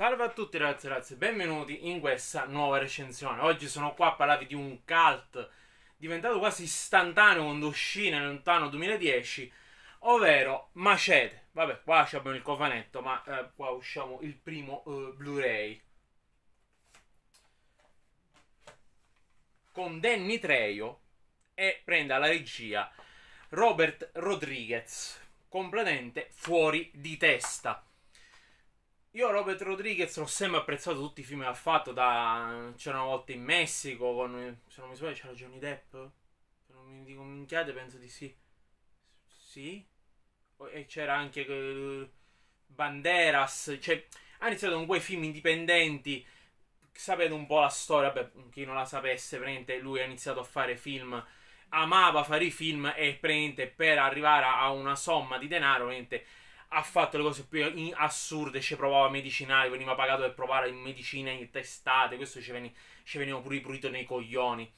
Salve a tutti ragazzi e ragazze, benvenuti in questa nuova recensione. Oggi sono qua a parlarvi di un cult diventato quasi istantaneo quando uscì nel lontano 2010, ovvero Macete. Vabbè, qua abbiamo il cofanetto, ma eh, qua usciamo il primo eh, Blu-ray. Con Danny Trejo e prende alla regia Robert Rodriguez, completamente fuori di testa io Robert Rodriguez l'ho sempre apprezzato tutti i film che ha fatto, da... c'era una volta in Messico, con... se non mi sbaglio c'era Johnny Depp, se non mi dico minchiate penso di sì. Sì? E c'era anche eh, Banderas, cioè ha iniziato con quei film indipendenti, sapete un po' la storia, beh, chi non la sapesse, praticamente lui ha iniziato a fare film amava fare i film e prende per arrivare a una somma di denaro, ovviamente ha fatto le cose più assurde, ci provava medicinali, veniva pagato per provare in medicina in testate, questo ci, veni, veniva pure prurito nei coglioni.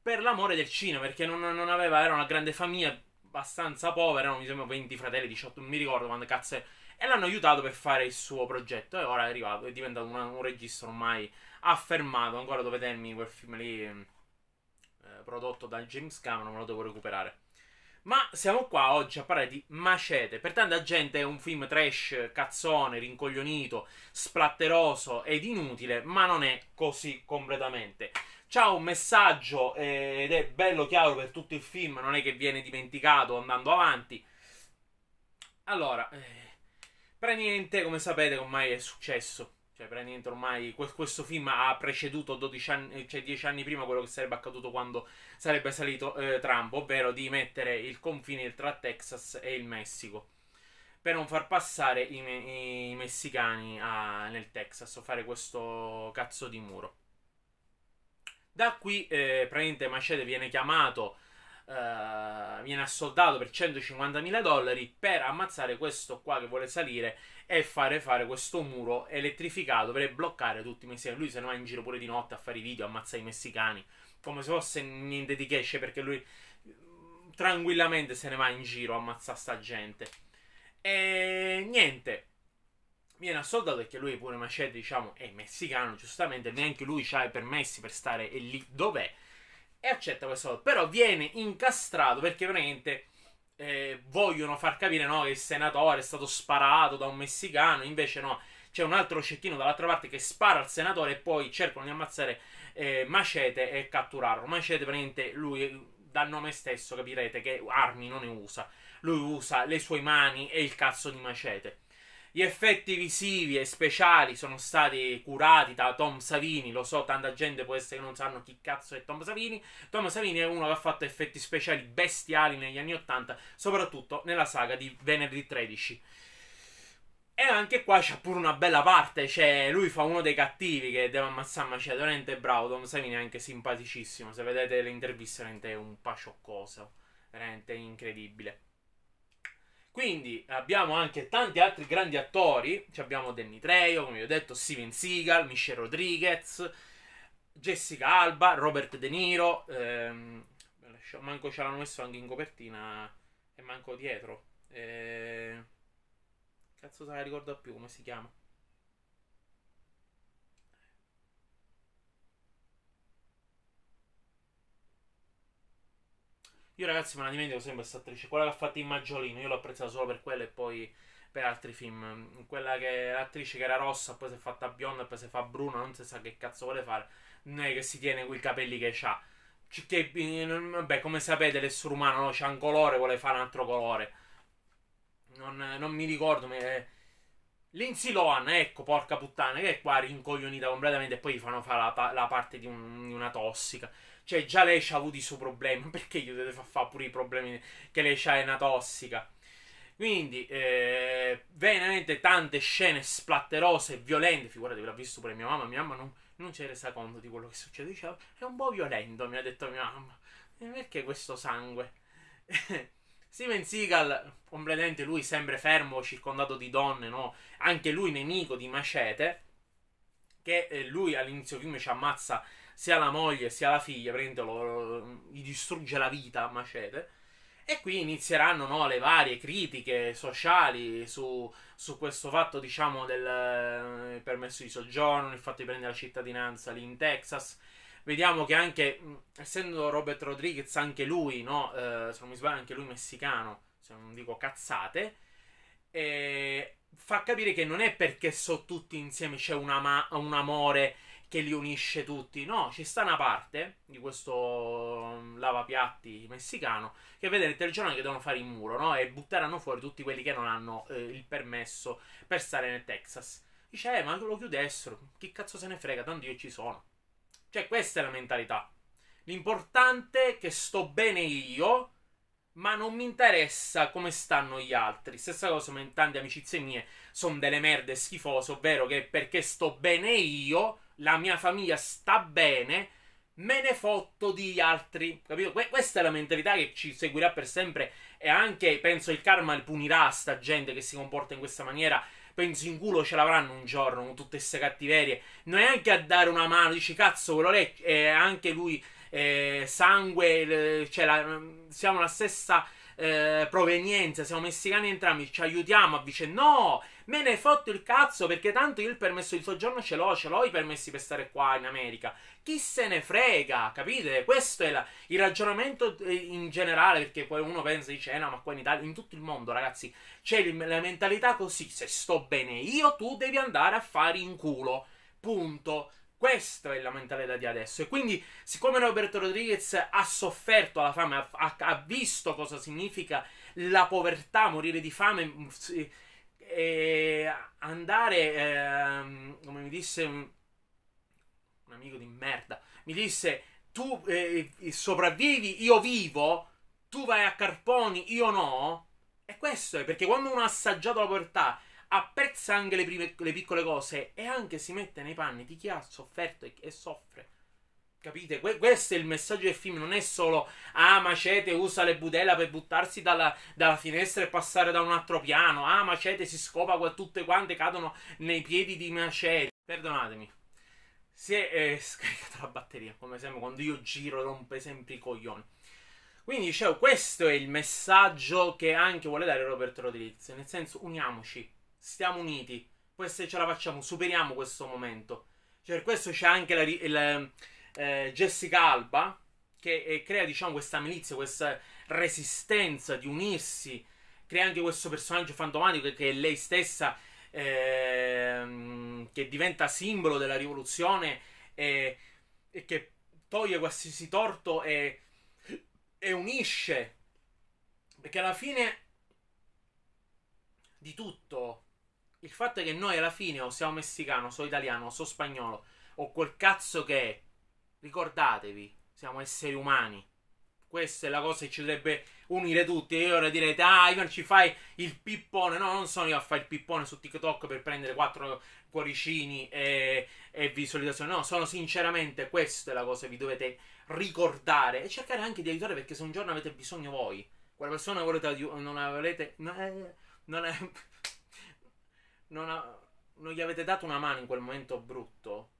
Per l'amore del cinema, perché non, non, aveva, era una grande famiglia abbastanza povera, erano mi sembra 20 fratelli, 18, non mi ricordo quando cazzo è. E l'hanno aiutato per fare il suo progetto e ora è arrivato, è diventato un, un regista ormai affermato, ancora dove tenermi quel film lì eh, prodotto da James Cameron, me lo devo recuperare. Ma siamo qua oggi a parlare di Macete. Per tanta gente è un film trash, cazzone, rincoglionito, splatteroso ed inutile, ma non è così completamente. C'ha un messaggio eh, ed è bello chiaro per tutto il film, non è che viene dimenticato andando avanti. Allora, eh, praticamente, come sapete, ormai è successo. Cioè, praticamente ormai questo film ha preceduto 12 anni, eh, cioè 10 anni prima quello che sarebbe accaduto quando sarebbe salito eh, Trump, ovvero di mettere il confine tra Texas e il Messico. Per non far passare i, me- i messicani a- nel Texas o fare questo cazzo di muro. Da qui, eh, praticamente Machete viene chiamato eh, viene assoldato per 150.000 dollari per ammazzare questo qua che vuole salire e fare fare questo muro elettrificato per bloccare tutti i messicani. Lui se ne va in giro pure di notte a fare i video, ammazza i messicani, come se fosse niente di che perché lui mm, tranquillamente se ne va in giro a ammazzare sta gente. E niente, viene assoldato perché lui è pure Machete diciamo è messicano giustamente neanche lui ha i permessi per stare lì dov'è e accetta questa voto. Però viene incastrato perché veramente eh, vogliono far capire no, che il senatore è stato sparato da un messicano, invece no. C'è un altro cecchino dall'altra parte che spara al senatore e poi cercano di ammazzare eh, Macete e catturarlo. Macete, praticamente, lui eh, dal nome stesso capirete che armi non ne usa. Lui usa le sue mani e il cazzo di Macete. Gli effetti visivi e speciali sono stati curati da Tom Savini. Lo so, tanta gente può essere che non sanno chi cazzo è Tom Savini. Tom Savini è uno che ha fatto effetti speciali bestiali negli anni 80, soprattutto nella saga di Venerdì 13. E anche qua c'è pure una bella parte. Cioè, lui fa uno dei cattivi che deve ammazzare Ma c'è veramente bravo. Tom Savini è anche simpaticissimo. Se vedete le interviste, veramente è un pacioccoso. Veramente incredibile. Quindi abbiamo anche tanti altri grandi attori, Ci abbiamo Danny Trejo, come vi ho detto, Steven Seagal, Michelle Rodriguez, Jessica Alba, Robert De Niro, ehm, manco ce l'hanno messo anche in copertina e manco dietro. Eh, cazzo se la ricordo più come si chiama. Io ragazzi me la dimentico sempre questa attrice, quella che ha fatto in Maggiolino, io l'ho apprezzata solo per quella e poi per altri film. Quella che l'attrice che era rossa, poi si è fatta bionda, poi si fa bruna, non si sa che cazzo vuole fare. Non è che si tiene quei capelli che ha. Che, eh, vabbè, come sapete l'essere umano no? c'ha un colore, vuole fare un altro colore. Non, non mi ricordo, ma... Eh, Lindsay Lohan, ecco, porca puttana, che è qua rincoglionita completamente e poi gli fanno fare la, la parte di, un, di una tossica. Cioè, già lei ci ha avuto i suoi problemi. Perché gli dovete far fare pure i problemi che lei ha è una tossica? Quindi, eh, veramente tante scene splatterose, violente. Figuratevi, l'ha visto pure mia mamma. Mia mamma non, non si è resa conto di quello che succede. Diceva, è un po' violento, mi ha detto mia mamma. E perché questo sangue? Steven Seagal, completamente lui sempre fermo, circondato di donne, no? Anche lui nemico di Macete. Che eh, lui all'inizio film ci ammazza sia la moglie sia la figlia, prendelo, gli distrugge la vita macete. E qui inizieranno no, le varie critiche sociali su, su, questo fatto, diciamo, del eh, permesso di soggiorno, il fatto di prendere la cittadinanza lì in Texas. Vediamo che anche, essendo Robert Rodriguez, anche lui, no, eh, se non mi sbaglio, anche lui messicano, se non dico cazzate, eh, fa capire che non è perché so tutti insieme c'è una ma- un amore che li unisce tutti. No, ci sta una parte di questo mm, lavapiatti messicano che vede nel telegiornale che devono fare il muro, no? E butteranno fuori tutti quelli che non hanno eh, il permesso per stare nel Texas. Dice, eh, ma lo chiudessero, chi cazzo se ne frega, tanto io ci sono. Cioè, questa è la mentalità. L'importante è che sto bene io, ma non mi interessa come stanno gli altri. Stessa cosa, ma in tante amicizie mie sono delle merde schifose, ovvero che perché sto bene io la mia famiglia sta bene, me ne fotto di altri, capito? Que- questa è la mentalità che ci seguirà per sempre e anche, penso, il karma il punirà sta gente che si comporta in questa maniera. Penso in culo ce l'avranno un giorno con tutte queste cattiverie. Non è anche a dare una mano, dici cazzo, quello lì è anche lui, eh, sangue, cioè la, mm, siamo la stessa eh, provenienza, siamo messicani entrambi, ci aiutiamo a dice no, me ne fotto il cazzo perché tanto io il permesso di soggiorno ce l'ho, ce l'ho i permessi per stare qua in America. Chi se ne frega, capite? Questo è la, il ragionamento eh, in generale perché poi uno pensa dice eh, no, ma qua in Italia, in tutto il mondo ragazzi, c'è la mentalità così, se sto bene io tu devi andare a fare in culo. Punto. Questa è la mentalità di adesso. E quindi, siccome Roberto Rodriguez ha sofferto la fame, ha, ha visto cosa significa la povertà, morire di fame, mm, e andare, eh, come mi disse un, un, amico di merda, mi disse, tu eh, sopravvivi, io vivo, tu vai a Carponi, io no. E questo è perché quando uno ha assaggiato la povertà apprezza anche le, prime, le piccole cose e anche si mette nei panni di chi ha sofferto e, e soffre. Capite? Que- questo è il messaggio del film, non è solo ah Macete usa le budella per buttarsi dalla, dalla finestra e passare da un altro piano, ah Macete si scopa qua, tutte quante cadono nei piedi di Macete. Perdonatemi, si è eh, scaricata la batteria, come sempre quando io giro rompe sempre i coglioni. Quindi dicevo, questo è il messaggio che anche vuole dare Roberto Rodriguez, nel senso uniamoci, stiamo uniti. Questa ce la facciamo, superiamo questo momento. Cioè, per questo c'è anche la, il, eh, Jessica Alba che eh, crea, diciamo, questa milizia, questa resistenza di unirsi. Crea anche questo personaggio fantomatico che, è lei stessa, eh, che diventa simbolo della rivoluzione e, e che toglie qualsiasi torto e, e unisce. Perché alla fine di tutto il fatto è che noi alla fine o siamo messicano, o so italiano, o so spagnolo, o quel cazzo che è, ricordatevi, siamo esseri umani. Questa è la cosa che ci dovrebbe unire tutti. E ora direte, ah, Ivan ci fai il pippone. No, non sono io a fare il pippone su TikTok per prendere quattro cuoricini e, e visualizzazioni. No, sono sinceramente questa è la cosa che vi dovete ricordare e cercare anche di aiutare perché se un giorno avete bisogno voi, quella persona volete, non avrete... Eh, non è, non è non, ha, non gli avete dato una mano in quel momento brutto,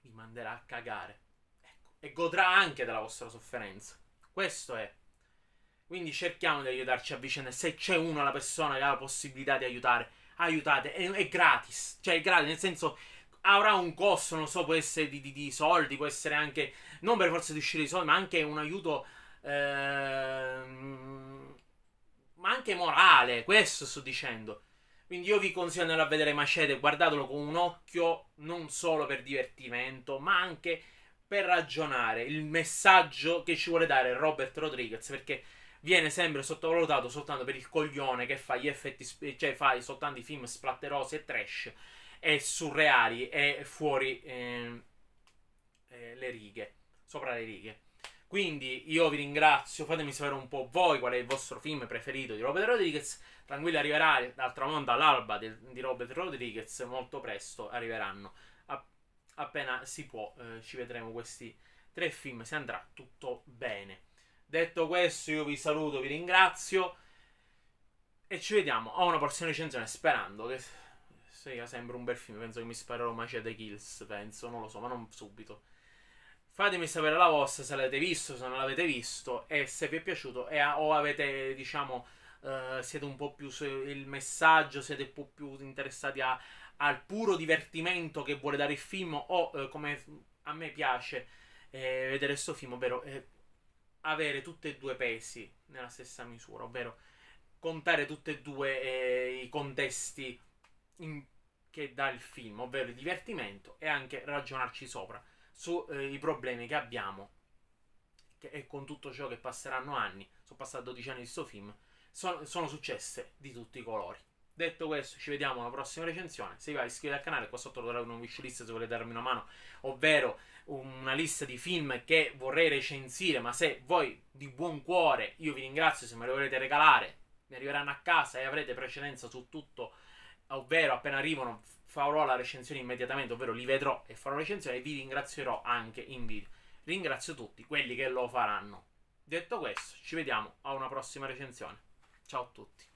vi manderà a cagare. Ecco. E godrà anche della vostra sofferenza. Questo è. Quindi cerchiamo di aiutarci a vicenda. Se c'è una la persona che ha la possibilità di aiutare, aiutate. È, è gratis. Cioè, è gratis, nel senso avrà un costo, non so, può essere di, di, di, soldi, può essere anche, non per forza di uscire i soldi, ma anche un aiuto, ehm, ma anche morale, questo sto dicendo. Quindi io vi consiglio di andare a vedere Macete, guardatelo con un occhio non solo per divertimento, ma anche per ragionare il messaggio che ci vuole dare Robert Rodriguez, perché viene sempre sottovalutato soltanto per il coglione che fa gli effetti, cioè fa soltanto i film splatterosi e trash, e surreali e fuori eh, eh, le righe, sopra le righe. Quindi io vi ringrazio, fatemi sapere un po' voi qual è il vostro film preferito di Robert Rodriguez. Tranquillo arriverà dal tramonto all'alba del, di Robert Rodriguez, molto presto arriveranno. A, appena si può eh, ci vedremo questi tre film, se andrà tutto bene. Detto questo io vi saluto, vi ringrazio e ci vediamo a una prossima recensione sperando che sia sempre un bel film. Penso che mi sparerò Machete Kills, penso, non lo so, ma non subito. Fatemi sapere la vostra se l'avete visto, se non l'avete visto e se vi è piaciuto e, o avete, diciamo, eh, siete un po' più sul messaggio, siete un po' più interessati a, al puro divertimento che vuole dare il film o eh, come a me piace eh, vedere questo film, ovvero eh, avere tutti e due pesi nella stessa misura, ovvero contare tutti e due eh, i contesti in, che dà il film, ovvero il divertimento e anche ragionarci sopra sui eh, problemi che abbiamo che, e con tutto ciò che passeranno anni, sono passati 12 anni di questo film, so, sono successe di tutti i colori. Detto questo, ci vediamo alla prossima recensione. Se vi va, iscrivetevi al canale, qua sotto troverete una wishlist se volete darmi una mano, ovvero una lista di film che vorrei recensire, ma se voi di buon cuore, io vi ringrazio se me le volete regalare, mi arriveranno a casa e avrete precedenza su tutto ovvero appena arrivano farò la recensione immediatamente, ovvero li vedrò e farò la recensione e vi ringrazierò anche in video. Ringrazio tutti quelli che lo faranno. Detto questo, ci vediamo a una prossima recensione. Ciao a tutti.